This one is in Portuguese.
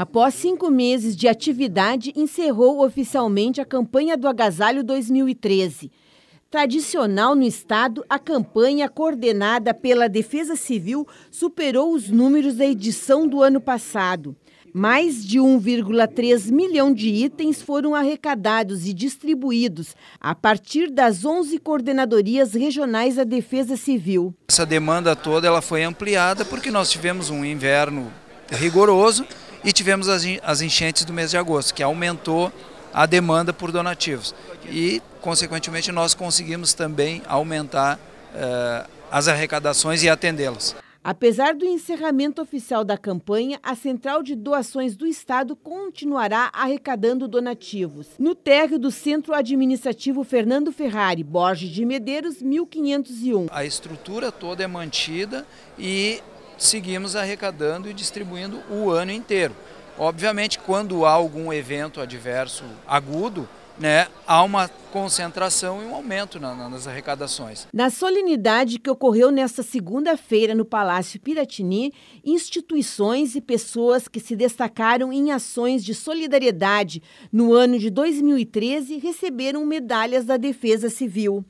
Após cinco meses de atividade, encerrou oficialmente a campanha do Agasalho 2013. Tradicional no estado, a campanha coordenada pela Defesa Civil superou os números da edição do ano passado. Mais de 1,3 milhão de itens foram arrecadados e distribuídos a partir das 11 coordenadorias regionais da Defesa Civil. Essa demanda toda ela foi ampliada porque nós tivemos um inverno rigoroso e tivemos as, enchentes do mês de agosto, que aumentou a demanda por donativos. E, consequentemente, nós conseguimos também aumentar uh, as arrecadações e atendê-los. Apesar do encerramento oficial da campanha, a Central de Doações do Estado continuará arrecadando donativos. No térreo do Centro Administrativo Fernando Ferrari, Borges de Medeiros, 1501. A estrutura toda é mantida e seguimos arrecadando e distribuindo o ano inteiro. Obviamente, quando há algum evento adverso agudo, né, há uma concentração e um aumento na, na, nas arrecadações. Na solenidade que ocorreu nesta segunda-feira no Palácio Piratini, instituições e pessoas que se destacaram em ações de solidariedade no ano de 2013 receberam medalhas da Defesa Civil.